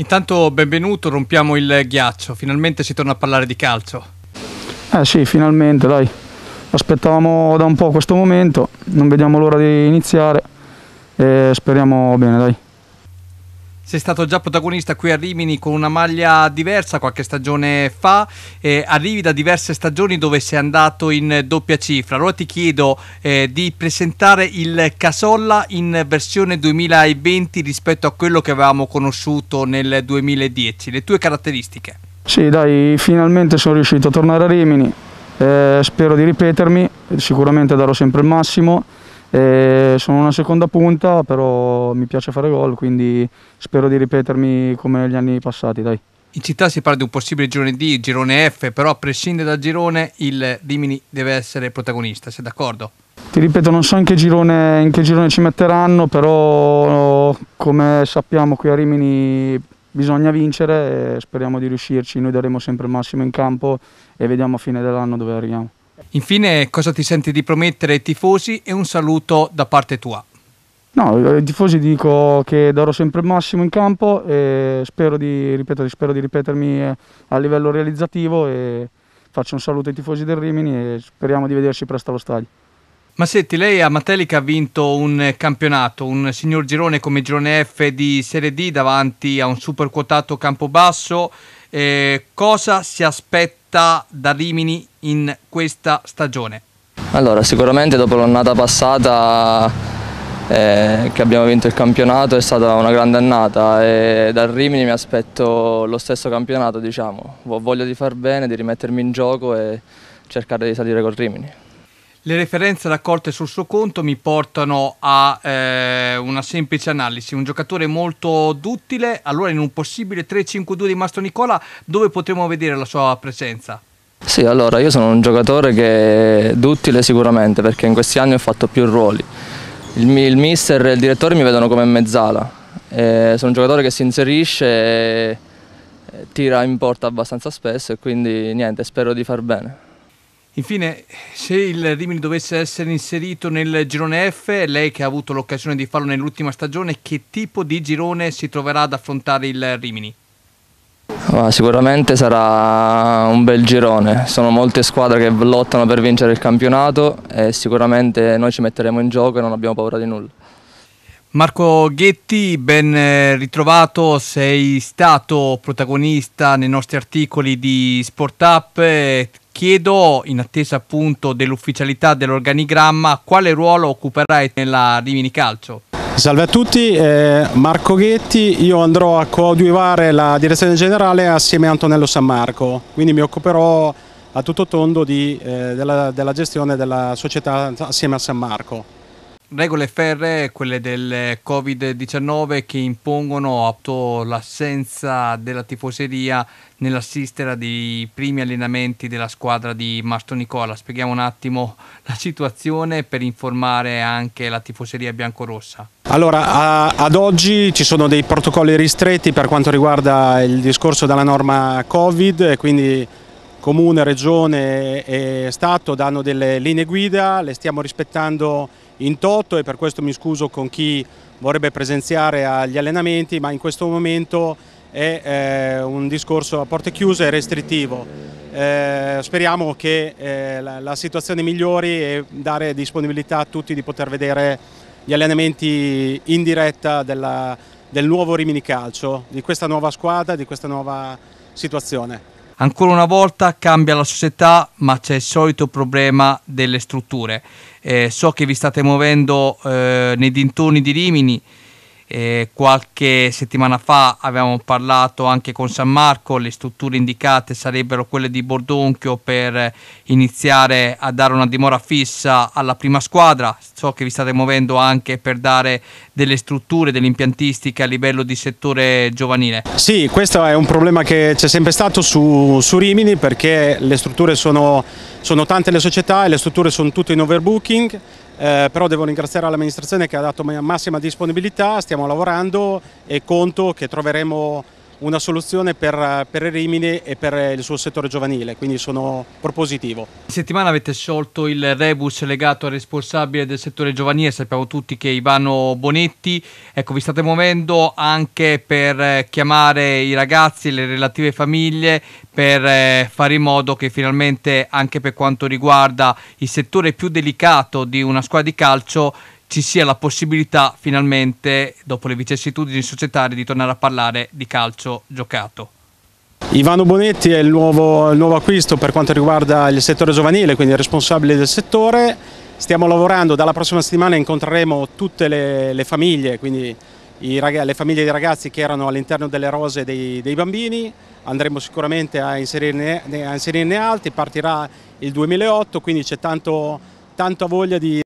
Intanto benvenuto, rompiamo il ghiaccio, finalmente si torna a parlare di calcio. Eh sì, finalmente dai, aspettavamo da un po' questo momento, non vediamo l'ora di iniziare e speriamo bene dai. Sei stato già protagonista qui a Rimini con una maglia diversa qualche stagione fa, eh, arrivi da diverse stagioni dove sei andato in doppia cifra. Allora ti chiedo eh, di presentare il Casolla in versione 2020 rispetto a quello che avevamo conosciuto nel 2010, le tue caratteristiche. Sì, dai, finalmente sono riuscito a tornare a Rimini, eh, spero di ripetermi, sicuramente darò sempre il massimo. E sono una seconda punta, però mi piace fare gol, quindi spero di ripetermi come gli anni passati. Dai. In città si parla di un possibile girone D, girone F, però a prescindere dal girone il Rimini deve essere protagonista, sei d'accordo? Ti ripeto, non so in che girone, in che girone ci metteranno, però come sappiamo qui a Rimini bisogna vincere e speriamo di riuscirci, noi daremo sempre il massimo in campo e vediamo a fine dell'anno dove arriviamo. Infine, cosa ti senti di promettere ai tifosi e un saluto da parte tua? No, ai eh, tifosi dico che darò sempre il massimo in campo e spero di, ripeto, spero di ripetermi eh, a livello realizzativo e faccio un saluto ai tifosi del Rimini e speriamo di vederci presto allo stadio. Massetti, lei a Matelica ha vinto un campionato, un signor girone come girone F di Serie D davanti a un super quotato Campobasso. Eh, cosa si aspetta? città da Rimini in questa stagione? Allora, sicuramente dopo l'annata passata eh, che abbiamo vinto il campionato è stata una grande annata e dal Rimini mi aspetto lo stesso campionato, diciamo. Ho voglia di far bene, di rimettermi in gioco e cercare di salire col Rimini. Le referenze raccolte sul suo conto mi portano a eh, una semplice analisi. Un giocatore molto duttile, allora in un possibile 3-5-2 di Mastro Nicola, dove potremo vedere la sua presenza? Sì, allora io sono un giocatore che è duttile sicuramente perché in questi anni ho fatto più ruoli. Il, il mister e il direttore mi vedono come mezzala. Eh, sono un giocatore che si inserisce e tira in porta abbastanza spesso e quindi niente, spero di far bene. Infine, se il Rimini dovesse essere inserito nel girone F, lei che ha avuto l'occasione di farlo nell'ultima stagione, che tipo di girone si troverà ad affrontare il Rimini? Sicuramente sarà un bel girone, sono molte squadre che lottano per vincere il campionato e sicuramente noi ci metteremo in gioco e non abbiamo paura di nulla. Marco Ghetti, ben eh, ritrovato, sei stato protagonista nei nostri articoli di Sport Up, Chiedo, in attesa appunto dell'ufficialità dell'organigramma, quale ruolo occuperai nella Rimini Calcio? Salve a tutti, eh, Marco Ghetti, io andrò a coadiuvare la direzione generale assieme a Antonello San Marco, quindi mi occuperò a tutto tondo di, eh, della, della gestione della società assieme a San Marco regole ferree, quelle del Covid-19 che impongono appunto l'assenza della tifoseria nell'assistere ai primi allenamenti della squadra di Mastro Nicola. Spieghiamo un attimo la situazione per informare anche la tifoseria biancorossa. Allora, a, ad oggi ci sono dei protocolli ristretti per quanto riguarda il discorso della norma Covid, quindi Comune, Regione e Stato danno delle linee guida, le stiamo rispettando in toto e per questo mi scuso con chi vorrebbe presenziare agli allenamenti, ma in questo momento è eh, un discorso a porte chiuse e restrittivo. Eh, speriamo che eh, la, la, situazione migliori e dare disponibilità a tutti di poter vedere gli allenamenti in diretta della, del nuovo Rimini Calcio, di questa nuova squadra, di questa nuova situazione. Ancora una volta cambia la società, ma c'è il solito problema delle strutture. Eh, so che vi state muovendo eh, nei dintorni di Rimini, eh, qualche settimana fa avevamo parlato anche con San Marco, le strutture indicate sarebbero quelle di Bordonchio per iniziare a dare una dimora fissa alla prima squadra, so che vi state muovendo anche per dare delle strutture, dell'impiantistica a livello di settore giovanile. Sì, questo è un problema che c'è sempre stato su, su Rimini perché le strutture sono, sono tante le società e le strutture sono tutte in overbooking eh, però devo ringraziare l'amministrazione che ha dato massima disponibilità, stiamo lavorando e conto che troveremo una soluzione per, per Rimini e per il suo settore giovanile, quindi sono propositivo. In settimana avete sciolto il rebus legato al responsabile del settore giovanile, sappiamo tutti che è Ivano Bonetti, ecco vi state muovendo anche per chiamare i ragazzi e le relative famiglie per eh, fare in modo che finalmente anche per quanto riguarda il settore più delicato di una squadra di calcio ci sia la possibilità finalmente, dopo le vicissitudini societarie, di tornare a parlare di calcio giocato. Ivano Bonetti è il nuovo, il nuovo acquisto per quanto riguarda il settore giovanile, quindi il responsabile del settore. Stiamo lavorando, dalla prossima settimana incontreremo tutte le, le famiglie, quindi i, le famiglie dei ragazzi che erano all'interno delle rose dei, dei, bambini, andremo sicuramente a inserirne, a inserirne altri, partirà il 2008, quindi c'è tanto, tanta voglia di...